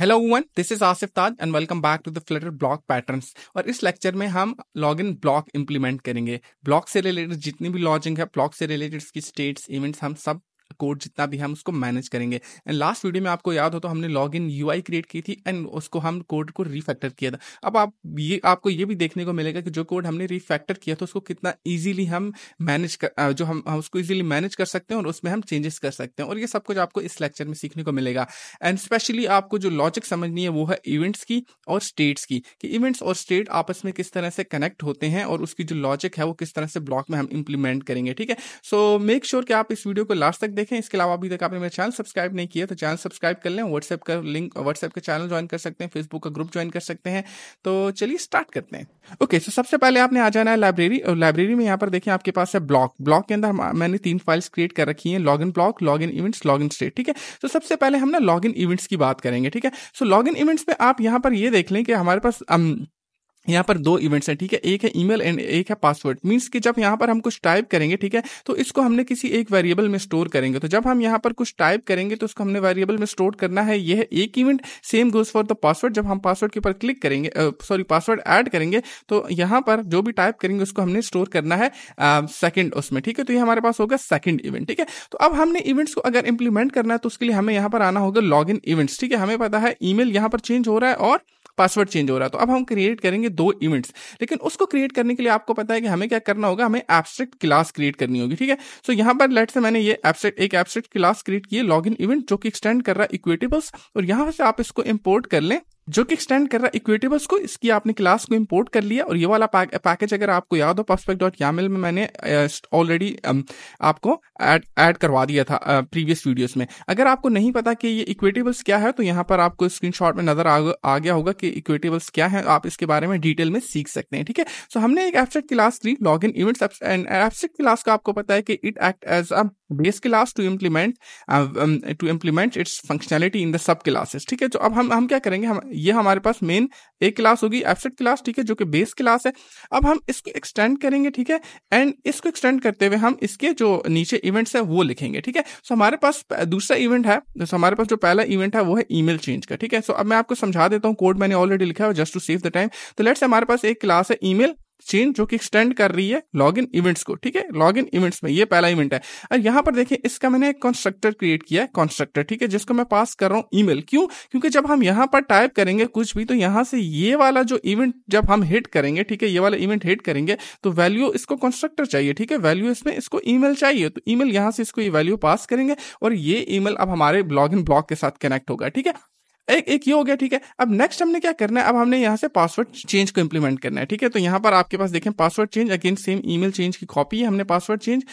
Hello one this is Asif Taj and welcome back to the Flutter bloc patterns और इस lecture में हम log in bloc implement करेंगे bloc से रिलेटेड जितनी भी लॉजिंग है ब्लॉक से रिलेटेड की स्टेट्स इवेंट्स हम सब कोड जितना भी हम उसको मैनेज करेंगे एंड लास्ट वीडियो में आपको याद हो तो हमने लॉग इन यू क्रिएट की थी एंड उसको हम कोड को रिफैक्टर किया था अब आप ये आपको ये भी देखने को मिलेगा कि जो कोड हमने रिफैक्टर किया था उसको कितना ईजिली हम मैनेज कर जो हम, हम उसको ईजिली मैनेज कर सकते हैं और उसमें हम चेंजेस कर सकते हैं और ये सब कुछ आपको इस लेक्चर में सीखने को मिलेगा एंड स्पेशली आपको जो लॉजिक समझनी है वो है इवेंट्स की और स्टेट्स की कि इवेंट्स और स्टेट आपस में किस तरह से कनेक्ट होते हैं और उसकी जो लॉजिक है वो किस तरह से ब्लॉक में हम इंप्लीमेंट करेंगे ठीक है सो मेक श्योर कि आप इस वीडियो को लास्ट तक देख देखें इसके अलावा अभी तक आपने मेरा चैनल सब्सक्राइब नहीं किया तो चैनल सब्सक्राइब कर लें व्हाट्सएप का लिंक व्हाट्सएप का चैनल ज्वाइन कर सकते हैं फेसबुक का ग्रुप ज्वाइन कर सकते हैं तो चलिए स्टार्ट करते हैं ओके okay, सो सबसे पहले आपने आ जाना है लाइब्रेरी और लाइब्रेरी में यहाँ पर देखें आपके पास है ब्लॉक ब्लॉक के अंदर मैंने तीन फाइल्स क्रिएट कर रखी है log in bloc log login events log in state ठीक है तो सबसे पहले हम ना लॉग इन इवेंट्स की बात करेंगे ठीक है सो लॉग इन इवेंट्स में आप यहाँ पर ये देख लें कि हमारे पास um, यहाँ पर दो इवेंट्स हैं ठीक है एक है ईमेल एंड एक है पासवर्ड मीन्स कि जब यहाँ पर हम कुछ टाइप करेंगे ठीक है तो इसको हमने किसी एक वेरिएबल में स्टोर करेंगे तो जब हम यहाँ पर कुछ टाइप करेंगे तो उसको हमने वेरिएबल में स्टोर करना है यह है एक event same goes for the password जब हम पासवर्ड के ऊपर क्लिक करेंगे सॉरी पासवर्ड ऐड करेंगे तो यहाँ पर जो भी टाइप करेंगे उसको हमने स्टोर करना है सेकेंड उसमें ठीक है तो ये हमारे पास होगा सेकेंड इवेंट ठीक है तो अब हमने इवेंट्स को अगर इंप्लीमेंट करना है तो उसके लिए हमें यहाँ पर आना होगा लॉग इन इवेंट्स ठीक है हमें पता है ईमेल यहाँ पर चेंज हो रहा है और पासवर्ड चेंज हो रहा तो अब हम क्रिएट करेंगे दो इवेंट्स लेकिन उसको क्रिएट करने के लिए आपको पता है कि हमें क्या करना होगा हमें एब्स्ट्रैक्ट क्लास क्रिएट करनी होगी ठीक है सो यहाँ पर लेट से मैंने ये एब्स्ट्रैक्ट एक एब्स्ट्रैक्ट क्लास क्रिएट की लॉग इन इवेंट जो कि एक्सटेंड कर रहा है इक्विटेबल्स और यहाँ से आप इसको इम्पोर्ट कर लें जो कि एक्सटेंड कर रहा है इक्वेटेबल्स को इसकी आपने क्लास को इंपोर्ट कर लिया और ये वाला पैक, पैकेज अगर आपको याद हो पर्सपेक्ट डॉट यामिल में मैंने ऑलरेडी uh, um, आपको ऐड ऐड करवा दिया था प्रीवियस uh, वीडियोस में अगर आपको नहीं पता कि ये इक्विटेबल्स क्या है तो यहाँ पर आपको स्क्रीन में नजर आ, आ गया होगा कि इक्वेटेबल्स क्या है आप इसके बारे में डिटेल में सीख सकते हैं ठीक है सो हमने एक एफसेट क्लास ली लॉग इन इवेंट्स एफसेट क्लास का आपको पता है कि it act as a base class to implement to implement its functionality in the sub classes ठीक है जो तो अब हम हम क्या करेंगे हम ये हमारे पास मेन एक क्लास होगी एबसेट क्लास ठीक है जो कि बेस क्लास है अब हम इसको एक्सटेंड करेंगे ठीक है एंड इसको एक्सटेंड करते हुए हम इसके जो नीचे इवेंट्स है वो लिखेंगे ठीक है सो हमारे पास दूसरा इवेंट है सो हमारे पास जो पहला इवेंट है वो है ईमेल चेंज का ठीक है सो अब मैं आपको समझा देता हूँ कोड मैंने ऑलरेडी लिखा है just to save the time तो लेट्स हमारे पास एक क्लास है ईमेल चेन जो कि एक्सटेंड कर रही है लॉग इन इवेंट्स को ठीक है लॉग इन इवेंट्स में ये पहला इवेंट है और यहाँ पर देखिए इसका मैंने एक कॉन्स्ट्रक्टर क्रिएट किया है कॉन्स्ट्रक्टर ठीक है जिसको मैं पास कर रहा हूँ ईमेल क्यों क्योंकि जब हम यहाँ पर टाइप करेंगे कुछ भी तो यहाँ से ये वाला जो इवेंट जब हम हिट करेंगे ठीक है ये वाला इवेंट हिट करेंगे तो वैल्यू इसको कॉन्स्ट्रक्टर चाहिए ठीक है वैल्यू इसमें इसको ई चाहिए तो ई यहाँ से इसको ये वैल्यू पास करेंगे और ये ई अब हमारे लॉग इन ब्लॉक के साथ कनेक्ट होगा ठीक है एक एक ये हो गया ठीक है अब नेक्स्ट हमने क्या करना है अब हमने यहाँ से पासवर्ड चेंज को इम्प्लीमेंट करना है ठीक है तो यहाँ पर आपके पास देखें password change again same email change की कॉपी है हमने पासवर्ड चेंज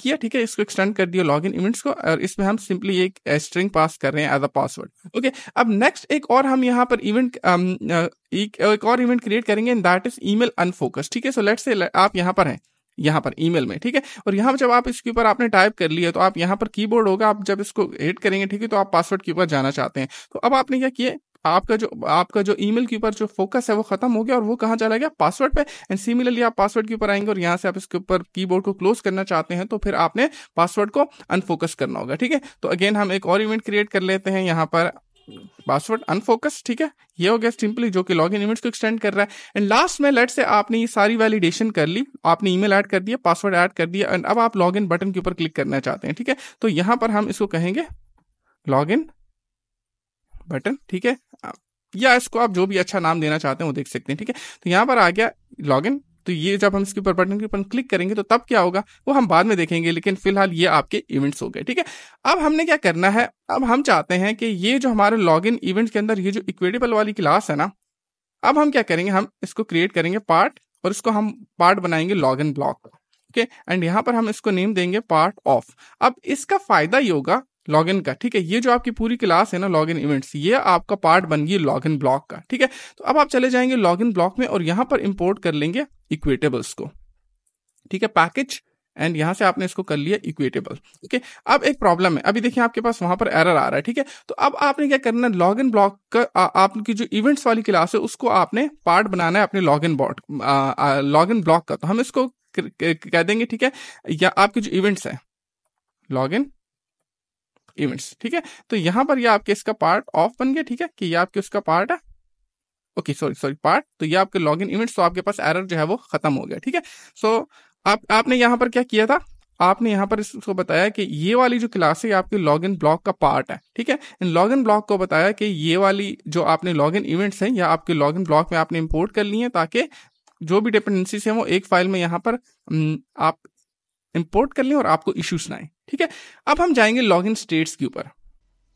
किया ठीक है इसको एक्सटेंड कर दिया लॉग इन इवेंट्स को और इसमें हम सिंपली एक स्ट्रिंग पास कर रहे हैं एज अ पासवर्ड ओके अब नेक्स्ट एक और हम यहाँ पर इवेंट एक, एक और इवेंट क्रिएट करेंगे दैट इज ईमेल अनफोकस ठीक है सो लेट्स से आप यहाँ पर हैं यहाँ पर ईमेल में ठीक है और यहाँ जब आप इसके ऊपर आपने टाइप कर लिया तो आप यहाँ पर कीबोर्ड होगा आप जब इसको एड करेंगे ठीक है तो आप पासवर्ड के ऊपर जाना चाहते हैं तो अब आपने क्या किया आपका जो आपका जो ईमेल के ऊपर जो फोकस है वो खत्म हो गया और वो कहाँ चला गया पासवर्ड पे एंड सिमिलरली आप पासवर्ड के ऊपर आएंगे और यहाँ से आप इसके ऊपर कीबोर्ड को क्लोज करना चाहते हैं तो फिर आपने पासवर्ड को अनफोकस करना होगा ठीक है तो अगेन हम एक और इवेंट क्रिएट कर लेते हैं यहाँ पर पासवर्ड अनफोकस ठीक है ये हो गया सिंपली जो कि लॉग इन इमेज को एक्सटेंड कर रहा है एंड लास्ट में लेट से आपने ये सारी वैलिडेशन कर ली आपने ईमेल ऐड कर दिया पासवर्ड ऐड कर दिया एंड अब आप लॉग इन बटन के ऊपर क्लिक करना चाहते हैं ठीक है तो यहां पर हम इसको कहेंगे लॉग इन बटन ठीक है या इसको आप जो भी अच्छा नाम देना चाहते हैं वो देख सकते हैं ठीक है तो यहां पर आ गया लॉग इन तो ये जब हम इसके ऊपर बटन के ऊपर क्लिक करेंगे तो तब क्या होगा वो हम बाद में देखेंगे लेकिन फिलहाल ये आपके इवेंट्स हो गए ठीक है अब हमने क्या करना है अब हम चाहते हैं कि ये जो हमारे लॉग इन इवेंट के अंदर ये जो इक्वेटेबल वाली क्लास है ना अब हम क्या करेंगे हम इसको क्रिएट करेंगे पार्ट और इसको हम पार्ट बनाएंगे log in bloc okay and यहाँ पर हम इसको नेम देंगे पार्ट ऑफ अब इसका फायदा ये होगा लॉगिन का ठीक है ये जो आपकी पूरी क्लास है ना लॉग इन इवेंट्स ये आपका पार्ट बन गई इन ब्लॉक का ठीक है तो अब आप चले जाएंगे लॉग इन ब्लॉक में और यहाँ पर इंपोर्ट कर लेंगे इक्वेटेबल्स को ठीक है पैकेज एंड यहां से आपने इसको कर लिया इक्वेटेबल ओके अब एक प्रॉब्लम है अभी देखिए आपके पास वहां पर एरर आ रहा है ठीक है तो अब आपने क्या करना है लॉग इन ब्लॉक का आपकी जो इवेंट्स वाली क्लास है उसको आपने पार्ट बनाना है अपने login bot log in bloc का तो हम इसको कह देंगे ठीक है या आपके जो इवेंट्स है लॉग इन इवेंट्स ठीक है तो यहां पर यह आपके इसका पार्ट ऑफ बन गया ठीक है कि यह आपके उसका पार्ट है ओके सॉरी सॉरी पार्ट तो ये आपके लॉग इन इवेंट्स तो आपके पास एरर जो है वो खत्म हो गया ठीक है सो आप आपने यहां पर क्या किया था आपने यहां पर इसको बताया कि ये वाली जो क्लास है आपके लॉग इन ब्लॉक का पार्ट है ठीक है इन लॉग इन ब्लॉक को बताया कि ये वाली जो आपने लॉग इन इवेंट्स हैं या आपके लॉग इन ब्लॉक में आपने इंपोर्ट कर ली है ताकि जो भी डिपेंडेंसीज हैं वो एक फाइल में यहाँ पर हम्म, आप इंपोर्ट कर लें और आपको इश्यूज ना आए ठीक है अब हम जाएंगे लॉग इन स्टेट्स के ऊपर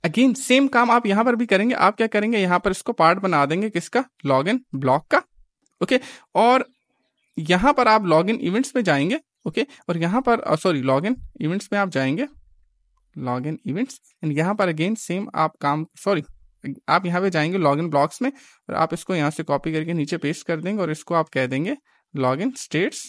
अगेन सेम काम आप यहां पर भी करेंगे आप क्या करेंगे यहां पर इसको पार्ट बना देंगे किसका लॉग इन ब्लॉक का ओके okay? और यहां पर आप लॉग इन इवेंट्स में जाएंगे ओके okay? और यहां पर सॉरी लॉग इन इवेंट्स में आप जाएंगे लॉग इन इवेंट्स एंड यहां पर अगेन सेम आप काम सॉरी आप यहां पे जाएंगे लॉग इन ब्लॉक्स में और आप इसको यहां से कॉपी करके नीचे पेस्ट कर देंगे और इसको आप कह देंगे log in states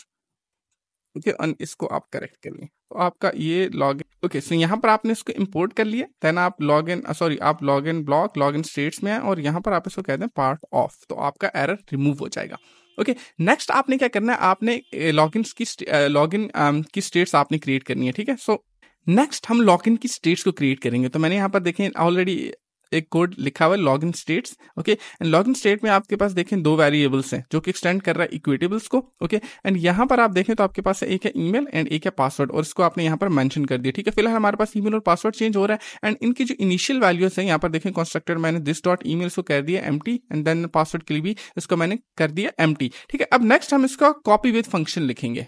okay okay, इसको आप करेक्ट कर लिए तो आपका ये लॉग इन ओके सो यहाँ पर आपने इसको इंपोर्ट कर लिया देन आप लॉग इन सॉरी आप log in bloc log in states में हैं और यहाँ पर आप इसको कहते हैं पार्ट ऑफ तो आपका एरर रिमूव हो जाएगा ओके okay, नेक्स्ट आपने क्या करना है आपने लॉग इन की लॉग इन की स्टेट्स आपने क्रिएट करनी है ठीक है सो so, नेक्स्ट हम लॉग इन की स्टेट्स को क्रिएट करेंगे तो मैंने यहाँ पर देखें ऑलरेडी एक कोड लिखा हुआ है log in state okay and log in state में आपके पास देखें दो वेरिएबल्स हैं जो कि एक्सटेंड कर रहा है इक्विटेबल्स को ओके एंड यहां पर आप देखें तो आपके पास है एक है ई एंड एक है पासवर्ड और इसको आपने यहाँ पर मैंशन कर दिया ठीक है फिलहाल हमारे पास ई और पासवर्ड चेंज हो रहा है एंड इनकी जो इनिशियल वैल्यूज है यहाँ पर देखें कॉन्स्ट्रक्टर मैंने दिस डॉट ई को कर दिया एम एंड देन पासवर्ड के लिए भी इसको मैंने कर दिया एम ठीक है अब नेक्स्ट हम इसका कॉपी विद फंक्शन लिखेंगे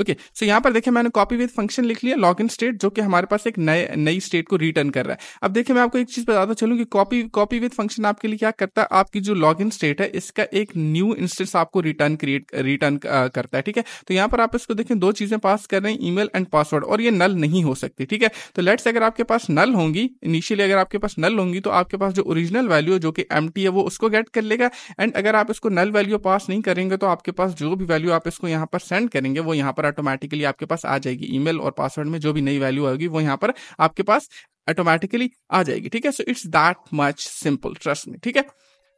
ओके सो यहाँ पर देखिए मैंने कॉपी विद फंक्शन लिख लिया लॉग इन स्टेट जो कि हमारे पास एक नए नई स्टेट को रिटर्न कर रहा है अब देखिए मैं आपको एक चीज बताता चलूँ कि कॉपी कॉपी विद फंक्शन आपके लिए क्या करता है आपकी जो लॉग इन स्टेट है इसका एक न्यू इंस्टेंस आपको रिटर्न क्रिएट रिटर्न करता है ठीक है तो यहाँ पर आप इसको देखें दो चीजें पास कर रहे हैं मेल एंड पासवर्ड और ये नल नहीं हो सकती ठीक है तो लेट्स अगर आपके पास नल होंगी इनिशियली अगर आपके पास नल होंगी तो आपके पास जो ओरिजिनल वैल्यू है जो कि एम है वो उसको गेट कर लेगा एंड अगर आप इसको नल वैल्यू पास नहीं करेंगे तो आपके पास जो भी वैल्यू आप इसको यहाँ पर सेंड करेंगे वो यहाँ पर ऑटोमेटिकली आपके पास आ जाएगी ईमेल और पासवर्ड में जो भी नई वैल्यू आएगी वो यहाँ पर आपके पास ऑटोमेटिकली आ जाएगी ठीक है so it's that much simple trust में ठीक है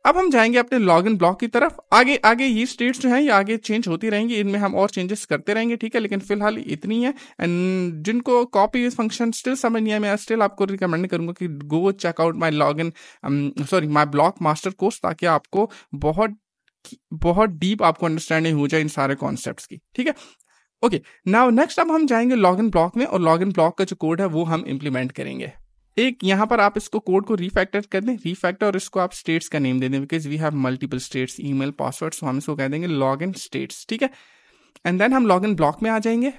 अब हम जाएंगे अपने लॉग इन ब्लॉक की तरफ आगे आगे ये स्टेट्स जो हैं ये आगे चेंज होती रहेंगी इनमें हम और चेंजेस करते रहेंगे ठीक है लेकिन फिलहाल इतनी है एंड जिनको कॉपी फंक्शन स्टिल समझ नहीं है मैं स्टिल आपको रिकमेंड करूंगा कि go check out my log in sorry my bloc master course ताकि आपको बहुत बहुत डीप आपको अंडरस्टैंडिंग हो जाए इन सारे कॉन्सेप्ट की ठीक है ओके नाउ नेक्स्ट अब हम जाएंगे लॉग इन ब्लॉक में और लॉग इन ब्लॉक का जो कोड है वो हम इम्प्लीमेंट करेंगे एक यहाँ पर आप इसको कोड को रीफैक्टर कर दें रीफैक्टर और इसको आप स्टेट्स का नेम दे दें because we have multiple states email password हम इसको कह देंगे लॉग इन स्टेट्स ठीक है एंड देन हम लॉग इन ब्लॉक में आ जाएंगे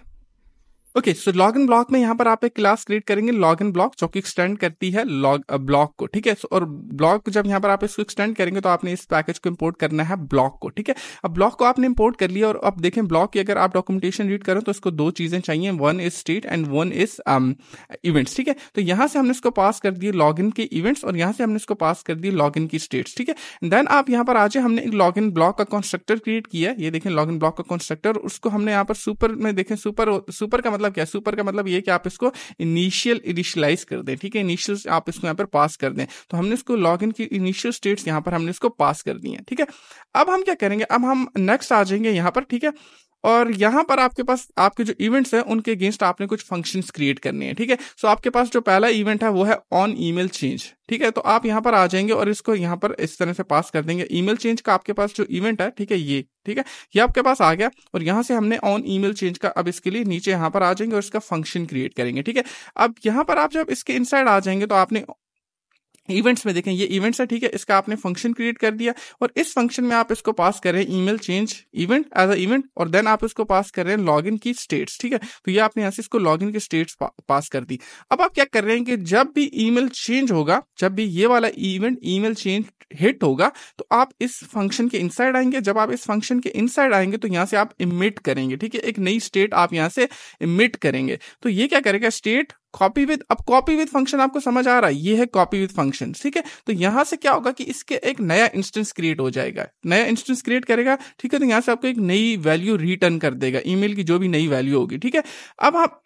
ओके सो लॉग इन ब्लॉक में यहाँ पर आप एक क्लास क्रिएट करेंगे लॉग इन ब्लॉक जो कि एक्सटेंड करती है लॉग ब्लॉक uh, को ठीक है so, और ब्लॉक जब यहाँ पर आप इसको एक्सटेंड करेंगे तो आपने इस पैकेज को इम्पोर्ट करना है ब्लॉक को ठीक है अब ब्लॉक को आपने इम्पोर्ट कर लिया और अब देखें ब्लॉक की अगर आप डॉक्यूमेंटेशन रीड करो तो इसको दो चीजें चाहिए one is state and one is events ठीक है तो यहाँ से हमने इसको पास कर दिए लॉग इन के इवेंट्स और यहाँ से हमने इसको पास कर दिए लॉग इन की स्टेट्स ठीक है देन आप यहाँ पर आज हमने एक लॉग इन ब्लॉक का कॉन्स्ट्रक्टर क्रिएट किया ये देखें लॉग इन ब्लॉक का कॉन्स्ट्रक्टर उसको हमने यहाँ पर सुपर में देखें सुपर सुपर का मतलब मतलब क्या सुपर का मतलब ये कि आप इसको इनिशियल इनिशियलाइज कर दें ठीक है इनिशियल आप इसको यहाँ पर पास कर दें तो हमने इसको लॉग इन की इनिशियल स्टेट्स यहाँ पर हमने इसको पास कर दी है ठीक है अब हम क्या करेंगे अब हम नेक्स्ट आ जाएंगे यहाँ पर ठीक है और यहाँ पर आपके पास आपके जो इवेंट्स हैं उनके अगेंस्ट आपने कुछ फंक्शंस क्रिएट करनी है ठीक है सो आपके पास जो पहला इवेंट है वो है ऑन ईमेल चेंज ठीक है तो आप यहाँ पर आ जाएंगे और इसको यहाँ पर इस तरह से पास कर देंगे ईमेल चेंज का आपके पास जो इवेंट है ठीक है ये ठीक है ये आपके पास आ गया और यहां से हमने ऑन ईमेल चेंज का अब इसके लिए नीचे यहां पर आ जाएंगे और इसका फंक्शन क्रिएट करेंगे ठीक है अब यहाँ पर आप जब इसके इनसाइड आ जाएंगे तो आपने इवेंट्स में देखें ये इवेंट्स है ठीक है इसका आपने फंक्शन क्रिएट कर दिया और इस फंक्शन में आप इसको पास कर रहे हैं email change event as a event और देन आप इसको पास कर रहे हैं लॉगिन की स्टेट्स ठीक है तो ये आपने यहां से इसको लॉगिन की स्टेट्स पा, पास कर दी अब आप क्या कर रहे हैं कि जब भी ईमेल चेंज होगा जब भी ये वाला इवेंट ईमेल चेंज हिट होगा तो आप इस फंक्शन के इनसाइड आएंगे जब आप इस फंक्शन के इनसाइड आएंगे तो यहाँ से आप इमिट करेंगे ठीक है एक नई स्टेट आप यहाँ से इमिट करेंगे तो ये क्या करेगा स्टेट कॉपी विद अब कॉपी विद फंक्शन आपको समझ आ रहा है ये है कॉपी विद फंक्शन ठीक है तो यहां से क्या होगा कि इसके एक नया इंस्टेंस क्रिएट हो जाएगा नया इंस्टेंस क्रिएट करेगा ठीक है तो यहां से आपको एक नई वैल्यू रिटर्न कर देगा ईमेल की जो भी नई वैल्यू होगी ठीक है अब आप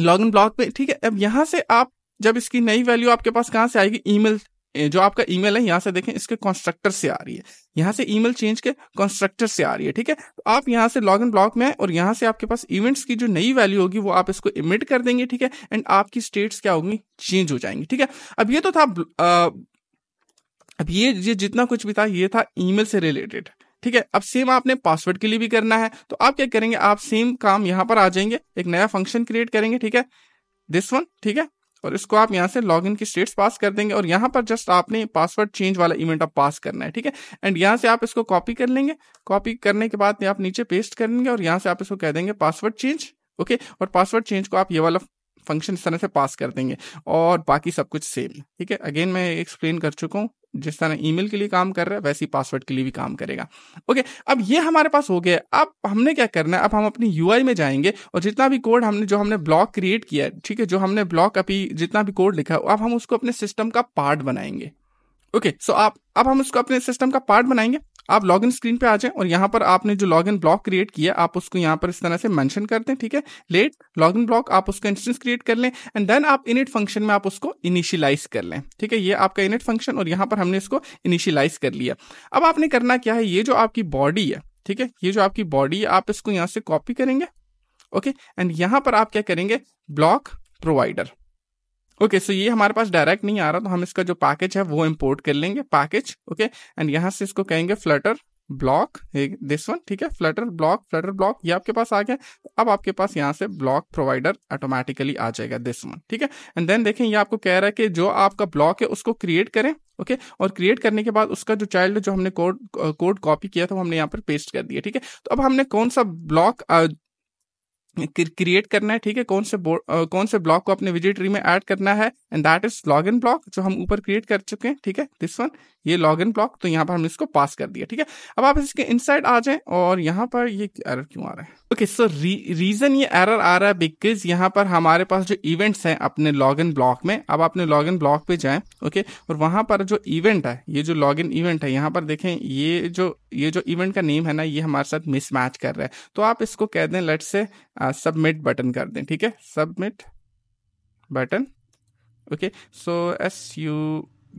लॉग इन ब्लॉक पे ठीक है अब यहां से आप जब इसकी नई वैल्यू आपके पास कहां से आएगी ईमेल जो आपका ईमेल है यहाँ से देखें इसके कंस्ट्रक्टर से आ रही है यहाँ से ईमेल चेंज के कंस्ट्रक्टर से आ रही है ठीक है तो आप यहाँ से लॉग इन ब्लॉक में आए और यहाँ से आपके पास इवेंट्स की जो नई वैल्यू होगी वो आप इसको इमिट कर देंगे ठीक है एंड आपकी स्टेट्स क्या होंगी चेंज हो जाएंगी ठीक है अब ये तो था अब ये ये जितना कुछ भी था ये था ईमेल से रिलेटेड ठीक है अब सेम आपने पासवर्ड के लिए भी करना है तो आप क्या करेंगे आप सेम काम यहाँ पर आ जाएंगे एक नया फंक्शन क्रिएट करेंगे ठीक है दिस वन ठीक है और इसको आप यहाँ से लॉग इन की स्टेट्स पास कर देंगे और यहाँ पर जस्ट आपने पासवर्ड चेंज वाला इवेंट आप पास करना है ठीक है एंड यहाँ से आप इसको कॉपी कर लेंगे कॉपी करने के बाद आप नीचे पेस्ट कर लेंगे और यहाँ से आप इसको कह देंगे पासवर्ड चेंज ओके और पासवर्ड चेंज को आप ये वाला फंक्शन इस तरह से पास कर देंगे और बाकी सब कुछ सेम ठीक है अगेन मैं एक्सप्लेन कर चुका हूँ जिस तरह ईमेल के लिए काम कर रहा है वैसे ही पासवर्ड के लिए भी काम करेगा ओके अब ये हमारे पास हो गया अब हमने क्या करना है अब हम अपनी यू में जाएंगे और जितना भी कोड हमने जो हमने ब्लॉक क्रिएट किया है ठीक है जो हमने ब्लॉक अभी जितना भी कोड लिखा है अब हम उसको अपने सिस्टम का पार्ट बनाएंगे ओके सो आप अब हम उसको अपने सिस्टम का पार्ट बनाएंगे आप लॉगिन स्क्रीन पे आ जाएं और यहाँ पर आपने जो लॉगिन ब्लॉक क्रिएट किया आप उसको यहाँ पर इस तरह से मेंशन करते हैं ठीक है लेट लॉगिन ब्लॉक आप उसका इंस्टेंस क्रिएट कर लें एंड देन आप इनिट फंक्शन में आप उसको इनिशियलाइज कर लें ठीक है ये आपका इनिट फंक्शन और यहाँ पर हमने इसको इनिशियलाइज कर लिया अब आपने करना क्या है ये जो आपकी बॉडी है ठीक है ये जो आपकी बॉडी है आप इसको यहाँ से कॉपी करेंगे ओके एंड यहाँ पर आप क्या करेंगे ब्लॉक प्रोवाइडर ओके सो ये हमारे पास डायरेक्ट नहीं आ रहा तो हम इसका जो पैकेज है वो इम्पोर्ट कर लेंगे पैकेज ओके एंड यहाँ से इसको कहेंगे फ्लटर ब्लॉक दिस वन ठीक है फ्लटर ब्लॉक फ्लटर ब्लॉक ये आपके पास आ गया तो अब आपके पास यहाँ से ब्लॉक प्रोवाइडर ऑटोमेटिकली आ जाएगा दिस वन ठीक है एंड देन देखें ये आपको कह रहा है कि जो आपका ब्लॉक है उसको क्रिएट करें ओके okay? और क्रिएट करने के बाद उसका जो चाइल्ड जो हमने कोड कोड कॉपी किया था वो हमने यहाँ पर पेस्ट कर दिया ठीक है तो अब हमने कौन सा ब्लॉक क्रिएट करना है ठीक है कौन से कौन से ब्लॉक को अपने विजिटरी में ऐड करना है and that is log in bloc जो हम ऊपर क्रिएट कर चुके हैं ठीक है दिस वन ये लॉग इन ब्लॉक तो यहाँ पर हमने इसको पास कर दिया ठीक है अब आप इसके इनसाइड आ जाए और यहाँ पर ये एरर क्यों आ रहा है ओके सो रीजन ये एरर आ रहा है बिकॉज यहाँ पर हमारे पास जो इवेंट्स हैं अपने लॉग इन ब्लॉक में अब अपने लॉग इन ब्लॉक पे जाए ओके okay? और वहां पर जो इवेंट है ये जो लॉग इन इवेंट है यहाँ पर देखें ये जो ये जो इवेंट का नेम है ना ये हमारे साथ मिसमैच कर रहा है तो आप इसको कह दें लेट से सबमिट बटन कर दें ठीक है submit button okay so S U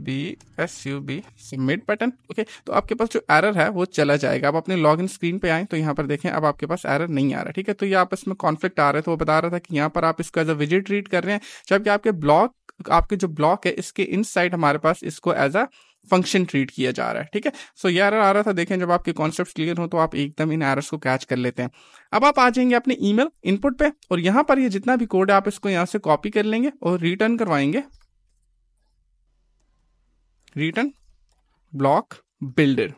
B S U B submit button okay तो आपके पास जो एरर है वो चला जाएगा आप अपने लॉग इन स्क्रीन पे आए तो यहाँ पर देखें अब आपके पास एरर नहीं आ रहा ठीक है तो ये आपस में कॉन्फ्लिक्ट आ रहे थे वो बता रहा था कि यहाँ पर आप इसको एज अ विजिट रीड कर रहे हैं जबकि आपके ब्लॉक आपके जो ब्लॉक है इसके इन हमारे पास इसको एज अ फंक्शन ट्रीट किया जा रहा है ठीक है सो ये एरर आ रहा था देखें जब आपके कॉन्सेप्ट क्लियर हो तो आप एकदम इन एरर्स को कैच कर लेते हैं अब आप आ जाएंगे अपने ईमेल इनपुट पे और यहाँ पर ये जितना भी कोड है आप इसको यहाँ से कॉपी कर लेंगे और रिटर्न करवाएंगे written block builder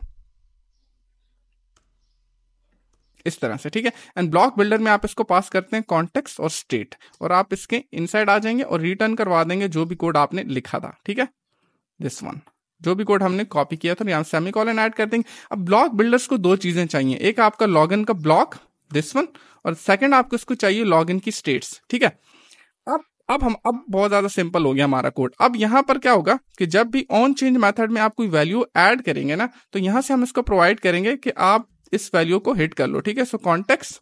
इस तरह से ठीक है एंड ब्लॉक बिल्डर में आप इसको पास करते हैं कॉन्टेक्स्ट और स्टेट और आप इसके इनसाइड आ जाएंगे और रिटर्न करवा देंगे जो भी कोड आपने लिखा था ठीक है दिस वन जो भी कोड हमने कॉपी किया था यहां सेमी कॉलन ऐड कर देंगे अब ब्लॉक बिल्डर्स को दो चीजें चाहिए एक आपका लॉग इन का ब्लॉक दिस वन और सेकेंड आपको इसको चाहिए लॉग इन की स्टेट्स ठीक है अब हम अब बहुत ज्यादा सिंपल हो गया हमारा कोड अब यहाँ पर क्या होगा कि जब भी ऑन चेंज मेथड में आप कोई वैल्यू ऐड करेंगे ना तो यहां से हम इसको प्रोवाइड करेंगे कि आप इस वैल्यू को हिट कर लो ठीक है so context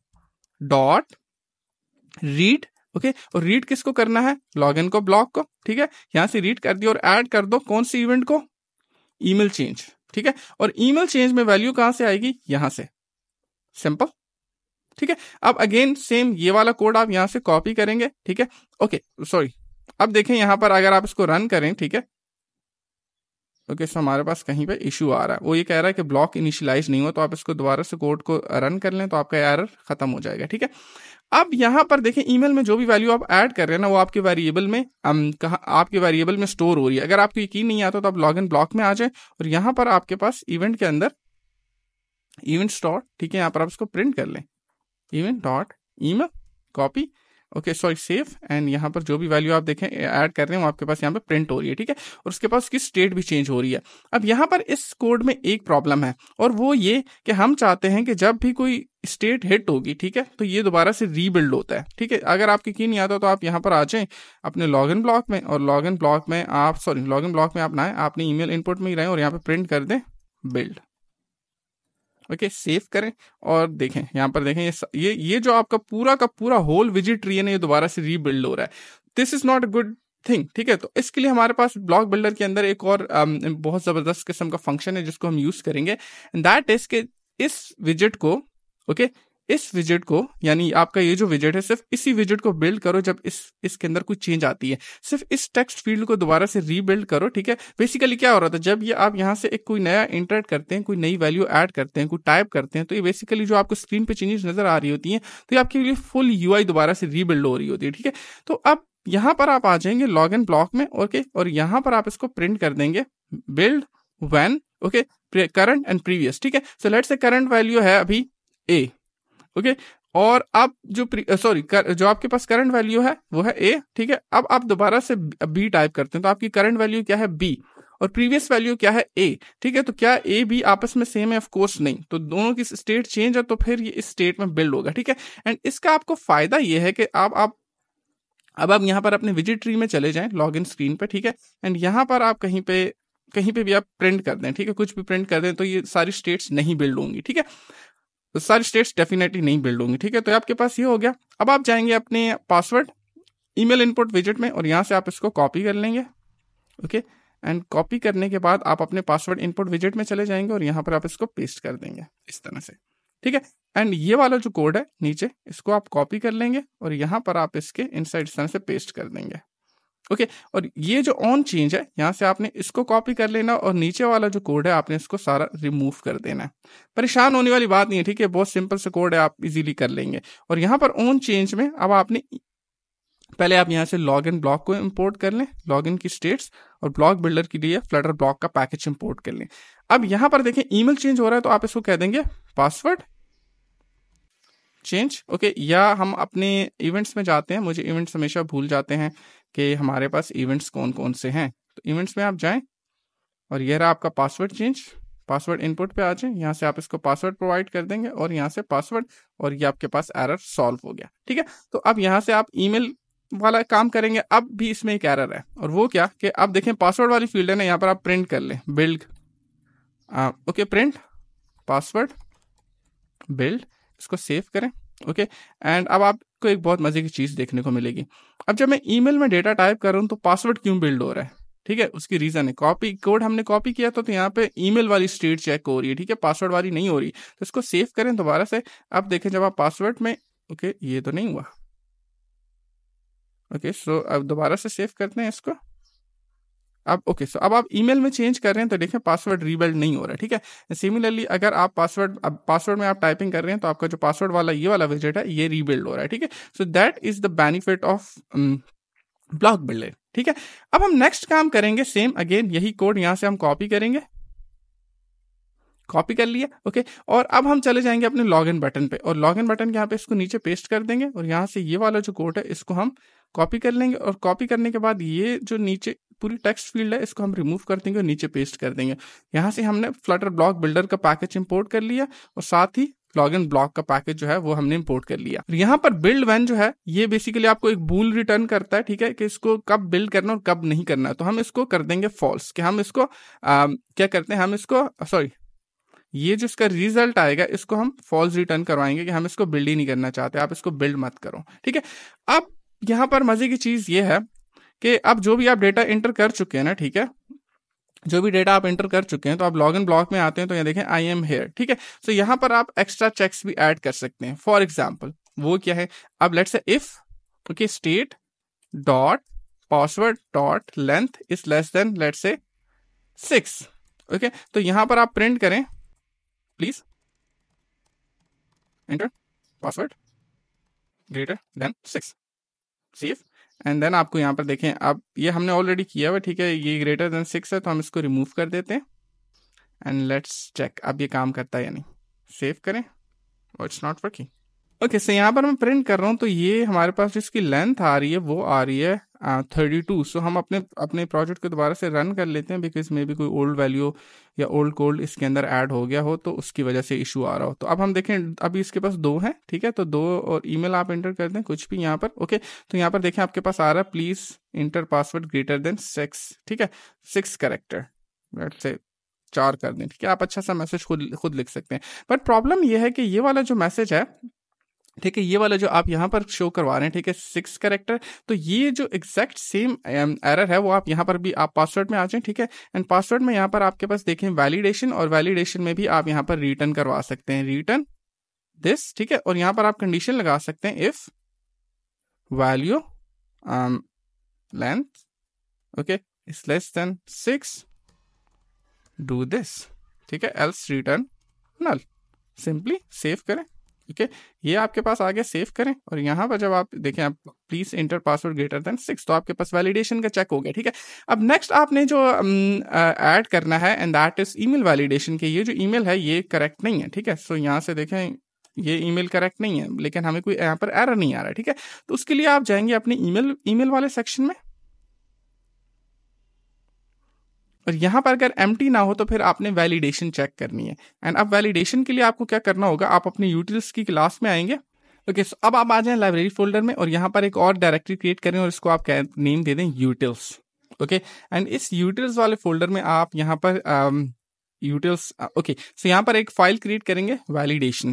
dot read okay और रीड किसको करना है लॉग इन को ब्लॉक को ठीक है यहां से रीड कर दिया और एड कर दो कौन सी इवेंट को ईमेल चेंज ठीक है और ईमेल चेंज में वैल्यू कहां से आएगी यहां से सिंपल ठीक है अब अगेन सेम ये वाला कोड आप यहां से कॉपी करेंगे ठीक है ओके सॉरी अब देखें यहां पर अगर आप इसको रन करें ठीक है ओके सो हमारे पास कहीं पे इशू आ रहा है वो ये कह रहा है कि ब्लॉक इनिशियलाइज नहीं हुआ तो आप इसको दोबारा से कोड को रन कर लें तो आपका एरर खत्म हो जाएगा ठीक है अब यहां पर देखें ईमेल में जो भी वैल्यू आप ऐड कर रहे हैं ना वो आपके वेरिएबल में um, कहा आपके वेरिएबल में स्टोर हो रही है अगर आपको यकीन नहीं आता तो आप लॉग इन ब्लॉक में आ जाए और यहां पर आपके पास इवेंट के अंदर इवेंट स्टोर ठीक है यहां पर आप इसको प्रिंट कर लें event dot email copy okay sorry save and यहाँ पर जो भी वैल्यू आप देखें ऐड कर रहे हैं वो आपके पास यहाँ पे प्रिंट हो रही है ठीक है और उसके पास उसकी स्टेट भी चेंज हो रही है अब यहाँ पर इस कोड में एक प्रॉब्लम है और वो ये कि हम चाहते हैं कि जब भी कोई स्टेट हिट होगी ठीक है तो ये दोबारा से रीबिल्ड होता है ठीक है अगर आपके की नहीं आता तो आप यहाँ पर आ जाएं अपने लॉग इन ब्लॉक में और लॉग इन ब्लॉक में आप सॉरी लॉग इन ब्लॉक में आप ना आए आपने ईमेल इनपुट में ही रहें और यहाँ पे प्रिंट कर दें बिल्ड ओके सेव करें और देखें यहां पर देखें ये ये जो आपका पूरा का पूरा होल विजिट ट्री है ये दोबारा से रीबिल्ड हो रहा है this is not a good thing ठीक है तो इसके लिए हमारे पास ब्लॉक बिल्डर के अंदर एक और um, बहुत जबरदस्त किस्म का फंक्शन है जिसको हम यूज करेंगे दैट इज के इस विजिट को ओके okay, इस विजिट को यानी आपका ये जो विजिट है सिर्फ इसी विजिट को बिल्ड करो जब इस इसके अंदर कुछ चेंज आती है सिर्फ इस टेक्स्ट फील्ड को दोबारा से रीबिल्ड करो ठीक है बेसिकली क्या हो रहा था जब ये आप यहाँ से एक कोई नया इंटरेक्ट करते हैं कोई नई वैल्यू ऐड करते हैं कोई टाइप करते हैं तो ये बेसिकली जो आपको स्क्रीन पर चेंजेस नजर आ रही होती है तो ये आपके लिए फुल यू दोबारा से रीबिल्ड हो रही होती है ठीक है तो अब यहाँ पर आप आ जाएंगे लॉग इन ब्लॉक में ओके और यहाँ पर आप इसको प्रिंट कर देंगे build when okay current and previous ठीक है so let's say current value है अभी ए ओके और अब जो सॉरी जो आपके पास करंट वैल्यू है वो है ए ठीक है अब आप दोबारा से बी टाइप करते हैं तो आपकी करंट वैल्यू क्या है बी और प्रीवियस वैल्यू क्या है ए ठीक है तो क्या ए बी आपस में सेम है ऑफ कोर्स नहीं तो दोनों की स्टेट चेंज है तो फिर ये इस स्टेट में बिल्ड होगा ठीक है एंड इसका आपको फायदा ये है कि आप आप अब आप यहाँ पर अपने विजिट ट्री में चले जाएं लॉग इन स्क्रीन पर ठीक है एंड यहां पर आप कहीं पे कहीं पे भी आप प्रिंट कर दें ठीक है कुछ भी प्रिंट कर दें तो ये सारी स्टेट्स नहीं बिल्ड होंगी ठीक है तो सारी स्टेट्स डेफिनेटली नहीं बिल्ड होंगी ठीक है तो आपके पास ये हो गया अब आप जाएंगे अपने पासवर्ड ईमेल इनपुट विजिट में और यहाँ से आप इसको कॉपी कर लेंगे ओके एंड कॉपी करने के बाद आप अपने पासवर्ड इनपुट विजिट में चले जाएंगे और यहाँ पर आप इसको पेस्ट कर देंगे इस तरह से ठीक है एंड ये वाला जो कोड है नीचे इसको आप कॉपी कर लेंगे और यहाँ पर आप इसके इनसाइड तरह से पेस्ट कर देंगे ओके okay, और ये जो ऑन चेंज है यहाँ से आपने इसको कॉपी कर लेना और नीचे वाला जो कोड है आपने इसको सारा रिमूव कर देना है परेशान होने वाली बात नहीं है ठीक है बहुत सिंपल से कोड है आप इजीली कर लेंगे और यहाँ पर ऑन चेंज में अब आपने पहले आप यहाँ से लॉग इन ब्लॉक को इम्पोर्ट कर लें लॉग इन की स्टेट्स और ब्लॉक बिल्डर के लिए फ्लटर ब्लॉक का पैकेज इम्पोर्ट कर लें अब यहाँ पर देखें ईमेल चेंज हो रहा है तो आप इसको कह देंगे पासवर्ड चेंज ओके या हम अपने इवेंट्स में जाते हैं मुझे इवेंट्स हमेशा भूल जाते हैं कि हमारे पास इवेंट्स कौन कौन से हैं तो इवेंट्स में आप जाएं और यह रहा आपका पासवर्ड चेंज पासवर्ड इनपुट पे आ जाए यहाँ से आप इसको पासवर्ड प्रोवाइड कर देंगे और यहाँ से पासवर्ड और ये आपके पास एरर सॉल्व हो गया ठीक है तो अब यहाँ से आप ईमेल वाला काम करेंगे अब भी इसमें एक एरर है और वो क्या कि अब देखें पासवर्ड वाली फील्ड है ना यहाँ पर आप प्रिंट कर लें build okay print password build इसको सेव करें ओके एंड अब आप आपको एक बहुत मजे की चीज देखने को मिलेगी अब जब मैं ईमेल में डेटा टाइप कर रहा हूँ तो पासवर्ड क्यों बिल्ड हो रहा है ठीक है उसकी रीजन है कॉपी कोड हमने कॉपी किया था तो यहाँ पे ईमेल वाली स्टेट चेक हो रही है ठीक है पासवर्ड वाली नहीं हो रही तो इसको सेव करें दोबारा से अब देखें जब आप पासवर्ड में ओके ये तो नहीं हुआ ओके सो अब दोबारा से सेव करते हैं इसको अब ओके सो अब आप ईमेल में चेंज कर रहे हैं तो देखें पासवर्ड रीबिल्ड नहीं हो रहा है ठीक है सिमिलरली अगर आप पासवर्ड अब पासवर्ड में आप टाइपिंग कर रहे हैं तो आपका जो पासवर्ड वाला ये वाला विजिट है ये रीबिल्ड हो रहा है ठीक है so that is the benefit of bloc builder ठीक है अब हम नेक्स्ट काम करेंगे सेम अगेन यही कोड यहां से हम कॉपी करेंगे कॉपी कर लिया ओके और अब हम चले जाएंगे अपने लॉगिन बटन पे और लॉगिन बटन के यहाँ पे इसको नीचे पेस्ट कर देंगे और यहां से ये वाला जो कोड है इसको हम कॉपी कर लेंगे और कॉपी करने के बाद ये जो नीचे पूरी टेक्स्ट फील्ड है इसको हम रिमूव कर देंगे और नीचे पेस्ट कर देंगे यहाँ से हमने फ्लटर ब्लॉक बिल्डर का पैकेज इंपोर्ट कर लिया और साथ ही लॉग इन ब्लॉक का पैकेज जो है वो हमने इंपोर्ट कर लिया यहाँ पर बिल्ड वैन जो है ये बेसिकली आपको एक बूल रिटर्न करता है ठीक है कि इसको कब बिल्ड करना और कब नहीं करना है तो हम इसको कर देंगे फॉल्स कि हम इसको आ, क्या करते हैं हम इसको सॉरी ये जो इसका रिजल्ट आएगा इसको हम फॉल्स रिटर्न करवाएंगे कि हम इसको बिल्ड ही नहीं करना चाहते आप इसको बिल्ड मत करो ठीक है अब यहाँ पर मजे की चीज ये है कि अब जो भी आप डेटा एंटर कर चुके हैं ना ठीक है जो भी डेटा आप एंटर कर चुके हैं तो आप लॉग इन ब्लॉक में आते हैं तो यहाँ देखें आई एम हेयर ठीक है तो यहाँ पर आप एक्स्ट्रा चेक्स भी ऐड कर सकते हैं फॉर एग्जाम्पल वो क्या है अब से if okay state dot password dot length is less than let's say six okay तो यहां पर आप प्रिंट करें please enter password greater than six save and then आपको यहाँ पर देखें अब ये हमने ऑलरेडी किया हुआ ठीक है ये ग्रेटर देन सिक्स है तो हम इसको रिमूव कर देते हैं एंड लेट्स चेक अब ये काम करता है या नहीं सेव करें और it's not working okay so यहाँ पर मैं प्रिंट कर रहा हूँ तो ये हमारे पास जिसकी लेंथ आ रही है वो आ रही है थर्टी टू सो हम अपने अपने प्रोजेक्ट को दोबारा से रन कर लेते हैं बिकॉज मे बी कोई ओल्ड वैल्यू या ओल्ड कोल्ड इसके अंदर ऐड हो गया हो तो उसकी वजह से इशू आ रहा हो तो अब हम देखें अभी इसके पास दो है ठीक है तो दो और ईमेल आप एंटर कर दें कुछ भी यहाँ पर ओके तो यहाँ पर देखें आपके पास आ रहा है please enter password greater than six ठीक है सिक्स करेक्टर से चार कर दें ठीक है आप अच्छा सा मैसेज खुद खुद लिख सकते हैं बट प्रॉब्लम यह है कि ये वाला जो मैसेज है ठीक है ये वाला जो आप यहाँ पर शो करवा रहे हैं ठीक है सिक्स करेक्टर तो ये जो एग्जैक्ट सेम एरर है वो आप यहाँ पर भी आप पासवर्ड में आ जाए ठीक है एंड पासवर्ड में यहाँ पर आपके पास देखें वैलिडेशन और वैलिडेशन में भी आप यहाँ पर रिटर्न करवा सकते हैं रिटर्न दिस ठीक है और यहाँ पर आप कंडीशन लगा सकते हैं if value length okay is less than six do this ठीक है else return null simply save करें ठीक है ये आपके पास आगे सेव करें और यहाँ पर जब आप देखें आप please enter password greater than six तो आपके पास वैलिडेशन का चेक हो गया ठीक है अब नेक्स्ट आपने जो ऐड um, करना है and that is email validation के ये जो ईमेल है ये करेक्ट नहीं है ठीक है सो यहाँ से देखें ये ईमेल करेक्ट नहीं है लेकिन हमें कोई यहाँ पर एरर नहीं आ रहा है ठीक है तो उसके लिए आप जाएंगे अपने ईमेल ईमेल वाले सेक्शन में और यहाँ पर अगर एम ना हो तो फिर आपने वैलिडेशन चेक करनी है एंड अब वैलिडेशन के लिए आपको क्या करना होगा आप अपने यूटिल्स की क्लास में आएंगे ओके okay, सो so अब आप आ जाएं लाइब्रेरी फोल्डर में और यहां पर एक और डायरेक्टरी क्रिएट करें और इसको आप नेम दे दें यूटिल्स ओके एंड इस यूटिल्स वाले फोल्डर में आप यहाँ पर यूटिल्स ओके सो यहाँ पर एक फाइल क्रिएट करेंगे validation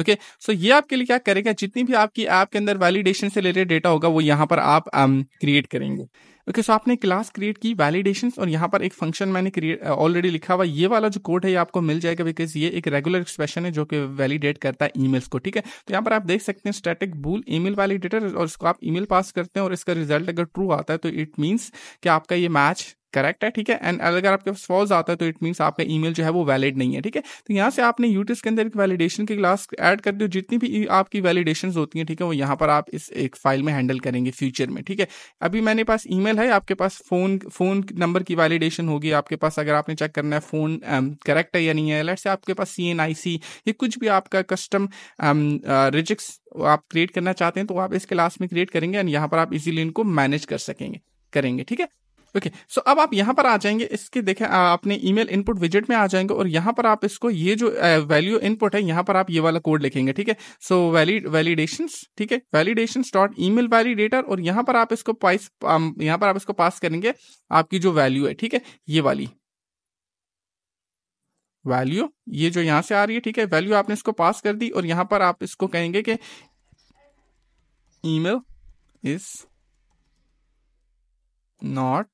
okay okay, so so ये आपके लिए क्या करेगा जितनी भी आपकी ऐप आप के अंदर वैलिडेशन से रिलेटेड डेटा होगा वो यहाँ पर आप क्रिएट um, करेंगे ओके सो आपने क्लास क्रिएट की वैलिडेशन और यहाँ पर एक फंक्शन मैंने क्रिएट ऑलरेडी uh, लिखा हुआ ये वाला जो कोड है ये आपको मिल जाएगा बिकॉज ये एक रेगुलर एक्सप्रेशन है जो कि वैलिडेट करता है ई को ठीक है तो यहाँ पर आप देख सकते हैं स्टेटिक बूल मेल वैलिडेटर और इसको आप ई पास करते हैं और इसका रिजल्ट अगर ट्रू आता है तो इट मीन्स कि आपका ये मैच करेक्ट है ठीक है एंड अगर आपके पास फॉल्स आता है तो इट मीनस आपका ईमेल जो है वो वैलिड नहीं है ठीक है तो यहाँ से आपने यूट्यूब के अंदर एक वैलिडेशन की क्लास ऐड कर दो जितनी भी आपकी वैलिडेशन होती है ठीक है वो यहाँ पर आप इस एक फाइल में हैंडल करेंगे फ्यूचर में ठीक है अभी मैंने पास ई है आपके पास फोन फोन नंबर की वैलिडेशन होगी आपके पास अगर आपने चेक करना है फोन करेक्ट um, है या नहीं है लेट से आपके पास सी एन आई सी ये कुछ भी आपका कस्टम रिजिक्स um, uh, आप क्रिएट करना चाहते हैं तो आप इस क्लास में क्रिएट करेंगे एंड यहाँ पर आप इजीली इनको मैनेज कर सकेंगे करेंगे ठीक है ओके okay, सो so अब आप यहाँ पर आ जाएंगे इसके देखे अपने ईमेल इनपुट विजिट में आ जाएंगे और यहाँ पर आप इसको ये जो वैल्यू इनपुट है यहाँ पर आप ये वाला कोड लिखेंगे ठीक है सो वैलिड वैलिडेशन ठीक है validation dot email validator और यहाँ पर आप इसको पास um, यहाँ पर आप इसको पास करेंगे आपकी जो वैल्यू है ठीक है ये वाली वैल्यू ये जो यहां से आ रही है ठीक है वैल्यू आपने इसको पास कर दी और यहां पर आप इसको कहेंगे कि ईमेल इज नॉट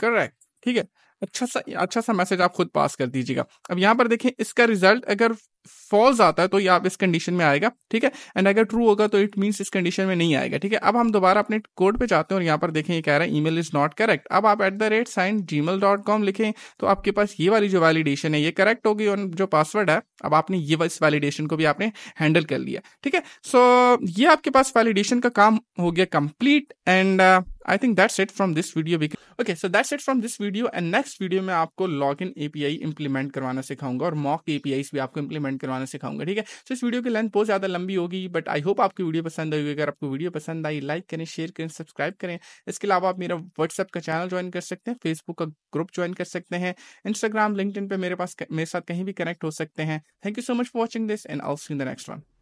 करेक्ट ठीक है अच्छा सा अच्छा सा मैसेज आप खुद पास कर दीजिएगा अब यहाँ पर देखें इसका रिजल्ट अगर फॉल्स आता है तो ये आप इस कंडीशन में आएगा ठीक है एंड अगर ट्रू होगा तो इट मीन्स इस कंडीशन में नहीं आएगा ठीक है अब हम दोबारा अपने कोड पे जाते हैं और यहाँ पर देखें ये कह रहा है ईमेल इज नॉट करेक्ट अब आप at the rate sign Gmail dot com लिखें तो आपके पास ये वाली जो वैलिडेशन है ये करेक्ट होगी और जो पासवर्ड है अब आपने ये इस वैलिडेशन को भी आपने हैंडल कर लिया ठीक है सो so, ये आपके पास वैलिडेशन का काम हो गया complete and uh, I think that's it from this video okay so that's it from this video and next video में आपको लॉग इन एपीआई इंप्लीमेंट करवाना सिखाऊंगा और मॉक एपीआई भी आपको इंप्लीमेंट करवाना सिखाऊंगा ठीक है सो इस वीडियो की लेंथ बहुत ज्यादा लंबी होगी बट आई होप आपकी वीडियो पसंद आई अगर आपको वीडियो पसंद आई लाइक करें शेयर करें सब्सक्राइब करें इसके अलावा आप मेरा व्हाट्सएप का चैनल ज्वाइन कर सकते हैं फेसबुक का ग्रुप ज्वाइन कर सकते हैं इंस्टाग्राम लिंक पे मेरे पास मेरे साथ कहीं भी कनेक्ट हो सकते हैं thank you so much for watching this and also see the next one